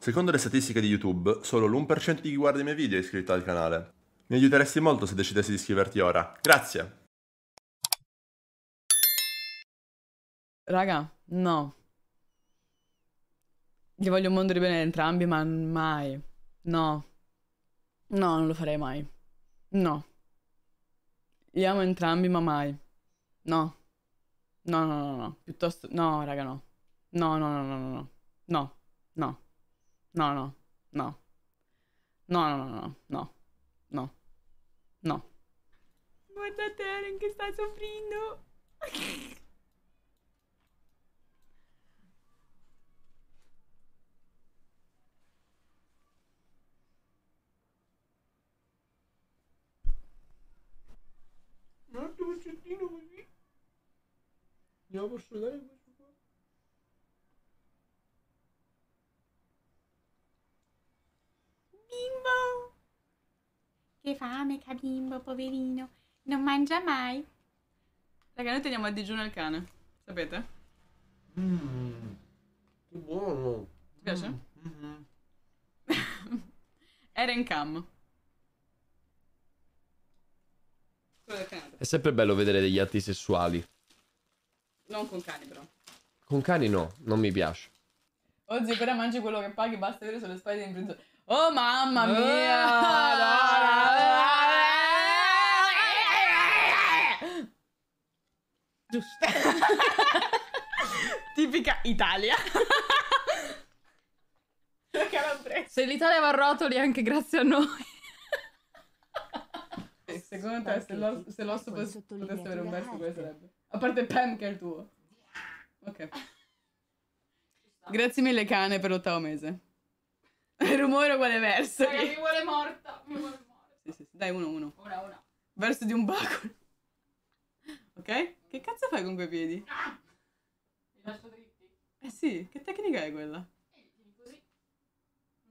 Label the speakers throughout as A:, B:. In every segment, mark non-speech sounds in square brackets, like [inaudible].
A: Secondo le statistiche di YouTube, solo l'1% di chi guarda i miei video è iscritto al canale. Mi aiuteresti molto se decidessi di iscriverti ora. Grazie! Raga, no. Gli voglio un mondo di bene a entrambi, ma mai. No. No, non lo farei mai. No. Li amo entrambi, ma mai. No. No, no, no, no. Piuttosto... No, raga, no. No, no, no, no, no, no. No, no. No, no, no. No, no, no, no, no, no, No. Guardate Eren che sta soffrendo. Un altro pezzettino così. Glielo posso dare Che fame, che bimbo, poverino. Non mangia mai. Raga, noi teniamo a digiuno il cane. Sapete? Mmm. Che buono. Ti piace? Mm -hmm. [laughs] Era in cam. È sempre bello vedere degli atti sessuali. Non con cani, però. Con cani no, non mi piace. Oggi però mangi quello che paghi, basta avere sulle spalle in prigione. Oh mamma mia! Oh, ah, no, Giusto. [laughs] Tipica Italia. Se l'Italia va a rotoli anche grazie a noi. [laughs] Eh, secondo te, se l'osso, se l'osso ecco, potesse, potesse avere un verso, quale ecco. sarebbe? A parte Pam, che è il tuo. Ok. Grazie mille, cane, per l'ottavo mese. Il [laughs] rumore uguale verso. Raga, mi vuole morta. Mi vuole morta. Sì, sì, sì. Dai, uno, uno. Ora, ora. Verso di un bacolo. Ok? Che cazzo fai con quei piedi? Ah! Li lascio dritti? Eh sì, che tecnica è quella? Eh, tieni così.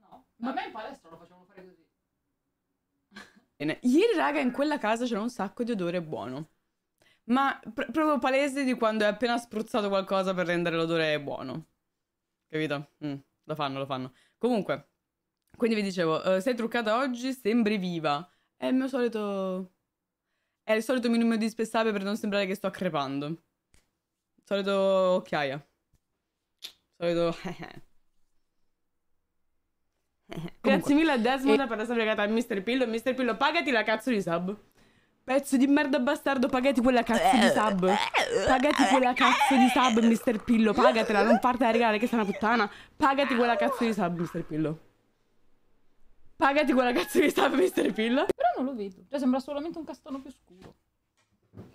A: No. Ma a me in palestra lo facciamo fare così. [laughs] Bene. Ieri, raga, in quella casa c'era un sacco di odore buono. Ma pr proprio palese di quando è appena spruzzato qualcosa per rendere l'odore buono. Capito? Mm, lo fanno, lo fanno. Comunque, quindi vi dicevo, uh, sei truccata oggi, sembri viva. È il mio solito è il solito minimo indispensabile per non sembrare che sto crepando. Solito occhiaia. Solito... [laughs] Eh, eh. Grazie mille a Desmond e... per sua legata a Mr. Pillo. Mr. Pillo, pagati la cazzo di sub. Pezzo di merda bastardo, pagati quella cazzo di sub. Pagati quella cazzo di sub, Mr. Pillo. Pagatela, non fartela regare che sei una puttana. Pagati quella cazzo di sub, Mr. Pillo. Pagati quella cazzo di sub, Mr. Pillo. Però non lo vedo. Cioè, sembra solamente un castano più scuro.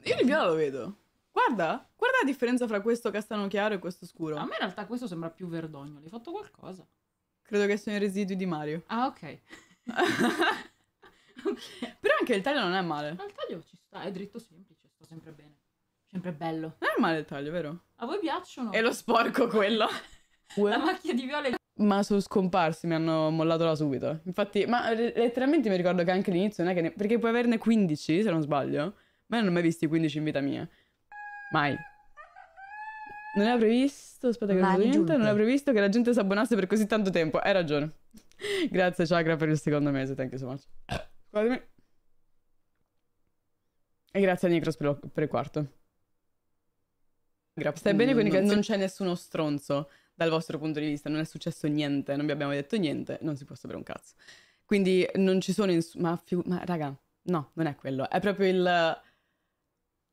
A: Io il viola lo vedo. Guarda, guarda la differenza fra questo castano chiaro e questo scuro. A me in realtà questo sembra più verdogno. Hai fatto qualcosa? Credo che siano i residui di Mario. Ah, ok. [laughs] okay. Però anche il taglio non è male. Ma il taglio ci sta, è dritto semplice, sta sempre bene. Sempre bello. Non è male il taglio, vero? A voi piacciono? È lo sporco quello. [laughs] La macchia di viola è ma sono scomparsi, mi hanno mollato da subito. Infatti, ma letteralmente mi ricordo che anche all'inizio non è che... Ne... Perché puoi averne 15, se non sbaglio. Ma io non ho mai visti 15 in vita mia. Mai. Non era previsto, aspetta che non niente, non era previsto che la gente si abbonasse per così tanto tempo. Hai ragione. [laughs] Grazie Chakra per il secondo mese, thank you so much. Scusatemi. E grazie a Necros per, per il quarto. Grazie. Stai bene con che Non c'è nessuno stronzo dal vostro punto di vista non è successo niente, non vi abbiamo detto niente, non si può sapere un cazzo. Quindi non ci sono... Ins- ma, figu- ma raga, no, non è quello. È proprio il...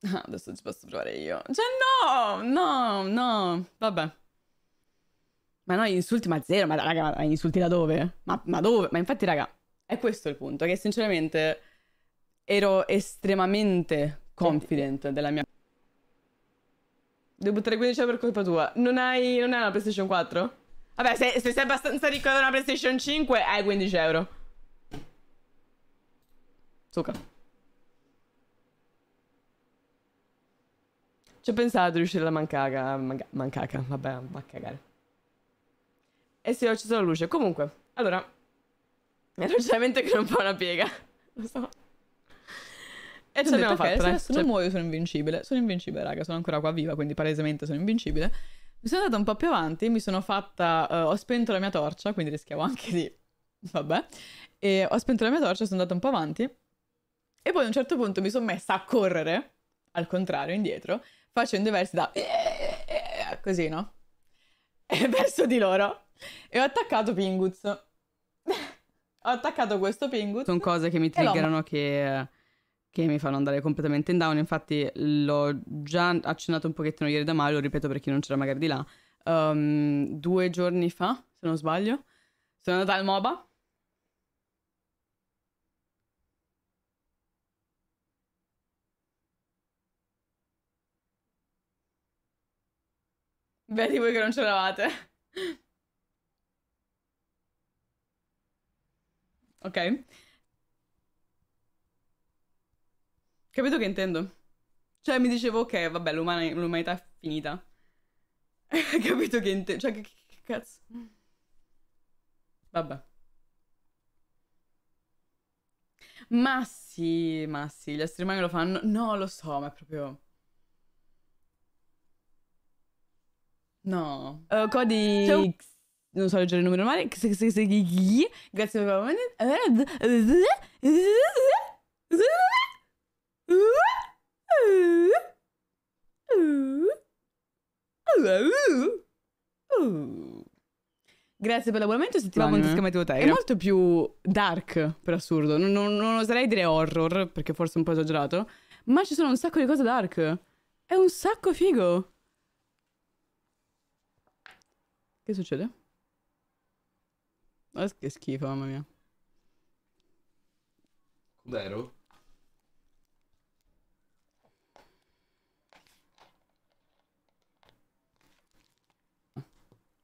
A: Ah, adesso ci posso provare io. Cioè, no, no, no, vabbè. Ma no, insulti, ma zero, ma raga, ma insulti da dove? Ma, ma dove? Ma infatti, raga, è questo il punto, che sinceramente ero estremamente confident della mia... Devo buttare 15 euro per colpa tua. Non hai, non hai una PlayStation 4? Vabbè, se, se sei abbastanza ricco da una PlayStation 5, hai 15 euro. Suca. Ci ho pensato di uscire alla mancaca. Manca, mancaca, vabbè, va a cagare. E eh sì, ho acceso la luce. Comunque, allora. È [laughs] un ragionamento che non fa una piega. Lo so.
B: E ci abbiamo fatto. Eh, adesso cioè non muoio,
A: sono invincibile. Sono invincibile, raga, sono ancora qua viva, quindi palesemente sono invincibile. Mi sono andata un po' più avanti, mi sono fatta... Uh, ho spento la mia torcia, quindi rischiavo anche di... Vabbè. E ho spento la mia torcia, sono andata un po' avanti. E poi a un certo punto mi sono messa a correre, al contrario, indietro, facendo i versi da... Così, no? E [laughs] verso di loro. E ho attaccato Pinguz. [laughs] ho attaccato questo Pinguz. Sono cose che mi triggerano che eh, che mi fanno andare completamente in down. Infatti l'ho già accennato un pochettino ieri da Mario, lo ripeto per chi non c'era magari di là. Um, due giorni fa, se non sbaglio, sono andata al MOBA. Vedi voi che non c'eravate. ok. Capito che intendo? Cioè, mi dicevo, ok, vabbè, l'uman- l'umanità è finita. Capito che intendo? Cioè, che, che, che cazzo? Vabbè. Ma sì, ma sì, gli esseri umani lo fanno. No, lo so, ma è proprio... No. Uh, Cody... C'è... Non so leggere il numero normale. Grazie per aver... Grazie per l'abbonamento e settimana buon discamativo È molto più dark, per assurdo. Non, non, non, oserei dire horror, perché forse è un po' esagerato. Ma ci sono un sacco di cose dark. È un sacco figo. Che succede? Oh, che schifo, mamma mia. Vero?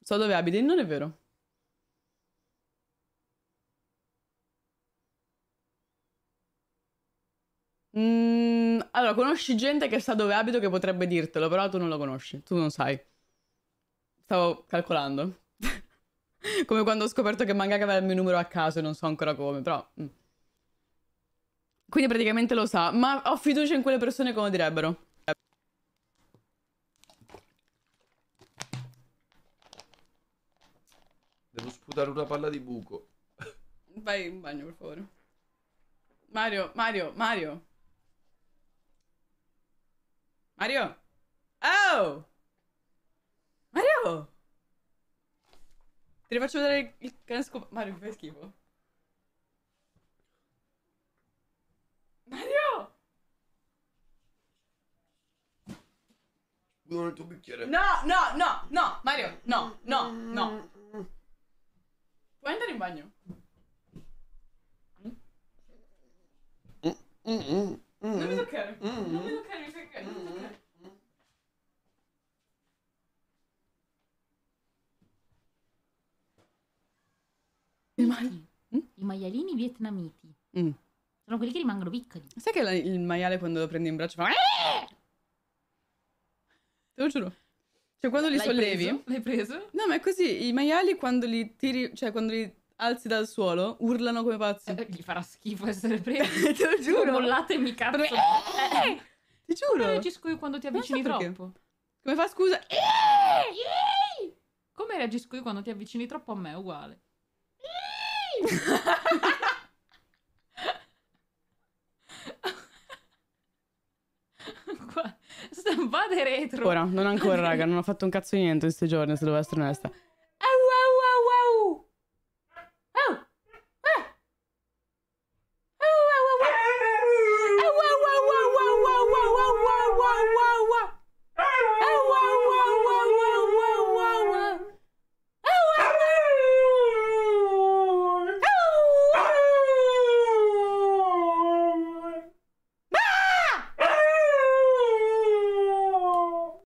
A: So dove abiti, non è vero. Mm, allora, conosci gente che sa dove abito che potrebbe dirtelo, però tu non lo conosci, tu non sai. Stavo calcolando. [laughs] come quando ho scoperto che Mangaka aveva il mio numero a caso e non so ancora come, però... Mm. Quindi praticamente lo sa, ma ho fiducia in quelle persone come direbbero. dare una palla di buco. Vai in bagno, per favore. Mario, Mario, Mario. Mario. Oh! Mario! Ti rifaccio vedere il cane scopo. Mario, fai schifo. Mario! Buono il tuo bicchiere. No, no, no, no! animali? Mm? I maialini vietnamiti. Mm. Sono quelli che rimangono piccoli. Sai che la- il maiale quando lo prendi in braccio fa... Eh! Te lo giuro. Cioè quando li L'hai sollevi... preso? L'hai preso? No, ma è così. I maiali quando li tiri... Cioè quando li alzi dal suolo urlano come pazzi. Eh, gli farà schifo essere [laughs] preso. Te lo giuro. Mollatemi cazzo. Eh, Ti giuro. Come reagisco quando ti avvicini so troppo? Come fa scusa? Eh! Come reagisco io quando ti avvicini troppo a me? uguale. [laughs] Vade retro. Ora, non ancora, raga, non ho fatto un cazzo di niente in questi giorni, se devo essere onesta.